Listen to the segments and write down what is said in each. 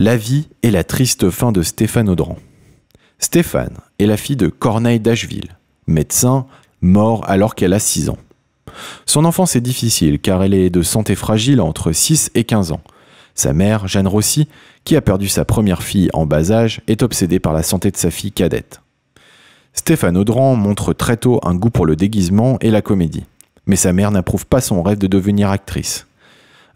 La vie et la triste fin de Stéphane Audran. Stéphane est la fille de Corneille d'Acheville, médecin, mort alors qu'elle a 6 ans. Son enfance est difficile car elle est de santé fragile entre 6 et 15 ans. Sa mère, Jeanne Rossi, qui a perdu sa première fille en bas âge, est obsédée par la santé de sa fille cadette. Stéphane Audran montre très tôt un goût pour le déguisement et la comédie, mais sa mère n'approuve pas son rêve de devenir actrice.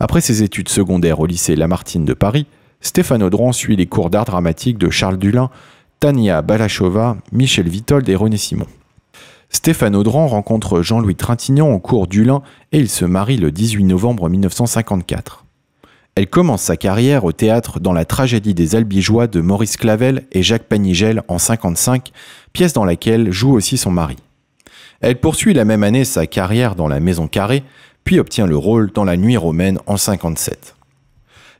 Après ses études secondaires au lycée Lamartine de Paris, Stéphane Audran suit les cours d'art dramatique de Charles Dulin, Tania Balachova, Michel Vitold et René Simon. Stéphane Audran rencontre Jean-Louis Trintignant au cours d'Ulin et ils se marient le 18 novembre 1954. Elle commence sa carrière au théâtre dans la tragédie des Albigeois de Maurice Clavel et Jacques Panigel en 1955, pièce dans laquelle joue aussi son mari. Elle poursuit la même année sa carrière dans la Maison Carrée, puis obtient le rôle dans La Nuit romaine en 1957.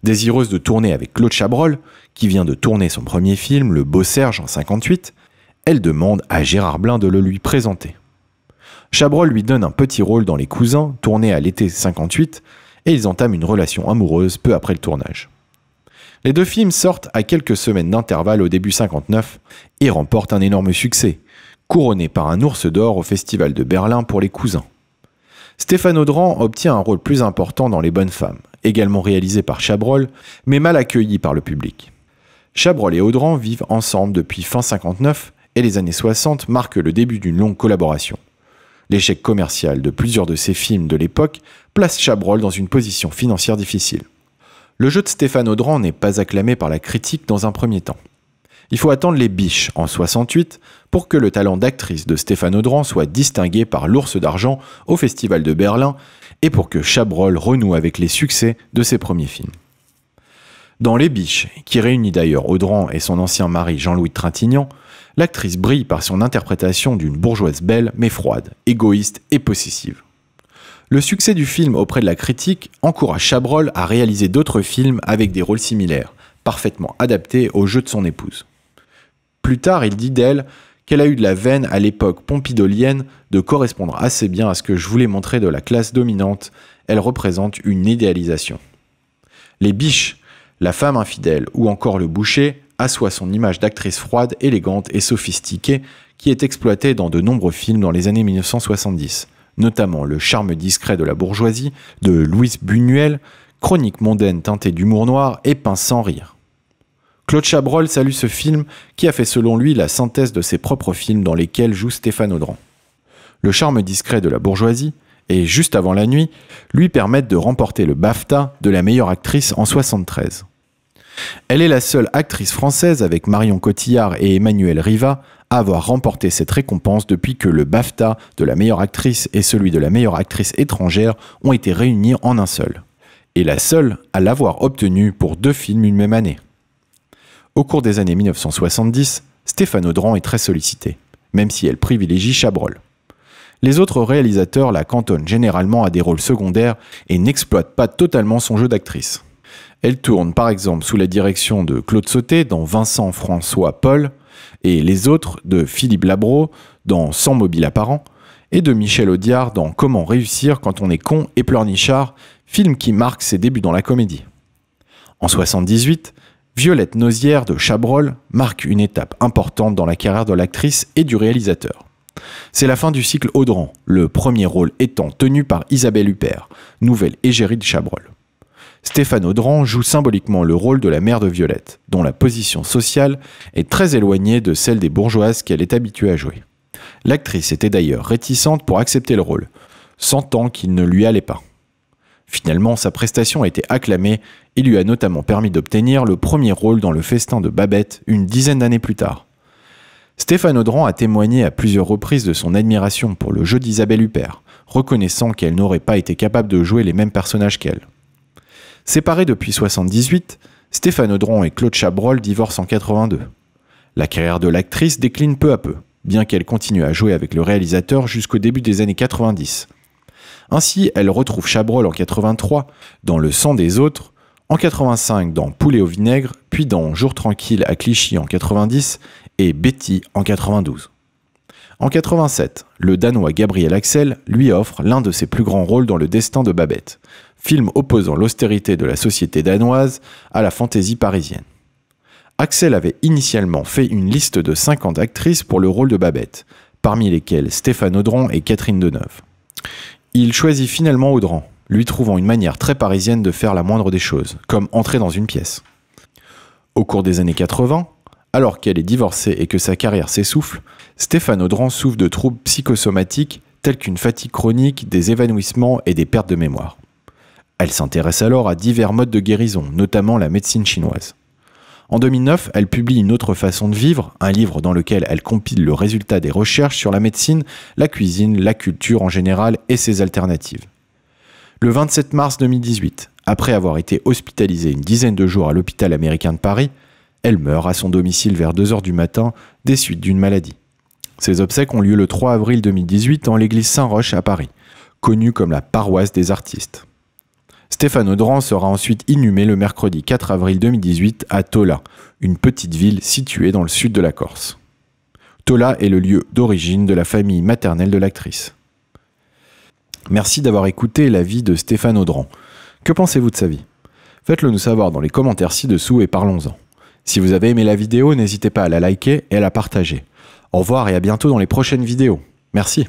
Désireuse de tourner avec Claude Chabrol, qui vient de tourner son premier film, Le Beau Serge, en 58, elle demande à Gérard Blin de le lui présenter. Chabrol lui donne un petit rôle dans Les Cousins, tourné à l'été 58, et ils entament une relation amoureuse peu après le tournage. Les deux films sortent à quelques semaines d'intervalle au début 59 et remportent un énorme succès, couronné par un ours d'or au Festival de Berlin pour Les Cousins. Stéphane Audran obtient un rôle plus important dans Les Bonnes Femmes, également réalisé par Chabrol, mais mal accueilli par le public. Chabrol et Audran vivent ensemble depuis fin 59 et les années 60 marquent le début d'une longue collaboration. L'échec commercial de plusieurs de ses films de l'époque place Chabrol dans une position financière difficile. Le jeu de Stéphane Audran n'est pas acclamé par la critique dans un premier temps. Il faut attendre les biches en 68 pour que le talent d'actrice de Stéphane Audran soit distingué par l'Ours d'Argent au Festival de Berlin et pour que Chabrol renoue avec les succès de ses premiers films. Dans Les Biches, qui réunit d'ailleurs Audran et son ancien mari Jean-Louis Trintignant, l'actrice brille par son interprétation d'une bourgeoise belle mais froide, égoïste et possessive. Le succès du film auprès de la critique encourage Chabrol à réaliser d'autres films avec des rôles similaires, parfaitement adaptés au jeu de son épouse. Plus tard, il dit d'elle qu'elle a eu de la veine à l'époque pompidolienne de correspondre assez bien à ce que je voulais montrer de la classe dominante. Elle représente une idéalisation. Les biches, la femme infidèle ou encore le boucher assoient son image d'actrice froide, élégante et sophistiquée qui est exploitée dans de nombreux films dans les années 1970, notamment Le charme discret de la bourgeoisie de Louise Buñuel, chronique mondaine teintée d'humour noir et peint sans rire. Claude Chabrol salue ce film qui a fait selon lui la synthèse de ses propres films dans lesquels joue Stéphane Audran. Le charme discret de la bourgeoisie et Juste avant la nuit lui permettent de remporter le BAFTA de la meilleure actrice en 73. Elle est la seule actrice française avec Marion Cotillard et Emmanuel Riva à avoir remporté cette récompense depuis que le BAFTA de la meilleure actrice et celui de la meilleure actrice étrangère ont été réunis en un seul. Et la seule à l'avoir obtenu pour deux films une même année. Au cours des années 1970, Stéphane Audran est très sollicitée, même si elle privilégie Chabrol. Les autres réalisateurs la cantonnent généralement à des rôles secondaires et n'exploitent pas totalement son jeu d'actrice. Elle tourne par exemple sous la direction de Claude Sauté dans Vincent François Paul et les autres de Philippe Labro dans 100 mobile apparent et de Michel Audiard dans Comment réussir quand on est con et pleurnichard, film qui marque ses débuts dans la comédie. En 1978, Violette Nozière de Chabrol marque une étape importante dans la carrière de l'actrice et du réalisateur. C'est la fin du cycle Audran, le premier rôle étant tenu par Isabelle Huppert, nouvelle égérie de Chabrol. Stéphane Audran joue symboliquement le rôle de la mère de Violette, dont la position sociale est très éloignée de celle des bourgeoises qu'elle est habituée à jouer. L'actrice était d'ailleurs réticente pour accepter le rôle, sentant qu'il ne lui allait pas. Finalement, sa prestation a été acclamée et lui a notamment permis d'obtenir le premier rôle dans le festin de Babette une dizaine d'années plus tard. Stéphane Audran a témoigné à plusieurs reprises de son admiration pour le jeu d'Isabelle Huppert, reconnaissant qu'elle n'aurait pas été capable de jouer les mêmes personnages qu'elle. Séparés depuis 1978, Stéphane Audran et Claude Chabrol divorcent en 82. La carrière de l'actrice décline peu à peu, bien qu'elle continue à jouer avec le réalisateur jusqu'au début des années 90, ainsi, elle retrouve Chabrol en 83 dans Le sang des autres, en 85 dans Poulet au vinaigre, puis dans Jour tranquille à Clichy en 90 et Betty en 92. En 87, le Danois Gabriel Axel lui offre l'un de ses plus grands rôles dans Le destin de Babette, film opposant l'austérité de la société danoise à la fantaisie parisienne. Axel avait initialement fait une liste de 50 actrices pour le rôle de Babette, parmi lesquelles Stéphane Audron et Catherine Deneuve. Il choisit finalement Audran, lui trouvant une manière très parisienne de faire la moindre des choses, comme entrer dans une pièce. Au cours des années 80, alors qu'elle est divorcée et que sa carrière s'essouffle, Stéphane Audran souffre de troubles psychosomatiques tels qu'une fatigue chronique, des évanouissements et des pertes de mémoire. Elle s'intéresse alors à divers modes de guérison, notamment la médecine chinoise. En 2009, elle publie Une autre façon de vivre, un livre dans lequel elle compile le résultat des recherches sur la médecine, la cuisine, la culture en général et ses alternatives. Le 27 mars 2018, après avoir été hospitalisée une dizaine de jours à l'hôpital américain de Paris, elle meurt à son domicile vers 2h du matin des suites d'une maladie. Ses obsèques ont lieu le 3 avril 2018 en l'église Saint-Roch à Paris, connue comme la paroisse des artistes. Stéphane Audran sera ensuite inhumé le mercredi 4 avril 2018 à Tola, une petite ville située dans le sud de la Corse. Tola est le lieu d'origine de la famille maternelle de l'actrice. Merci d'avoir écouté la vie de Stéphane Audran. Que pensez-vous de sa vie Faites-le nous savoir dans les commentaires ci-dessous et parlons-en. Si vous avez aimé la vidéo, n'hésitez pas à la liker et à la partager. Au revoir et à bientôt dans les prochaines vidéos. Merci.